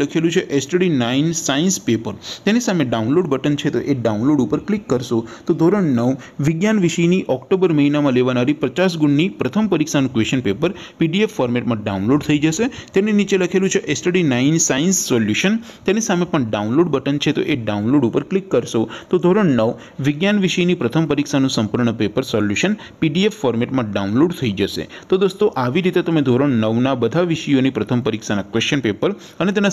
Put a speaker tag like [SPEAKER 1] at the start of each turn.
[SPEAKER 1] લખેલું છે STD 9 science paper તેની સામે ડાઉનલોડ બટન છે તો એ ડાઉનલોડ ઉપર ક્લિક કરશો તો ધોરણ 9 વિજ્ઞાન વિષયની ઓક્ટોબર મહિનામાં લેવાણારી 50 ગુણની પ્રથમ પરીક્ષાનું ક્વેશ્ચન પેપર PDF ફોર્મેટમાં ડાઉનલોડ થઈ જશે તેની નીચે લખેલું છે STD 9 સાયન્સ સોલ્યુશન તેની સામે પણ ડાઉનલોડ બટન છે તો એ ડાઉનલોડ ઉપર ક્લિક કરશો તો ધોરણ 9 વિજ્ઞાન વિષયની પ્રથમ પરીક્ષાનું સંપૂર્ણ પેપર સોલ્યુશન PDF ફોર્મેટમાં ડાઉનલોડ થઈ જશે તો દોસ્તો આવી રીતે તમે ધોરણ 9 ના બધા વિષયોની પ્રથમ પરીક્ષાના ક્વેશ્ચન પેપર અને તેના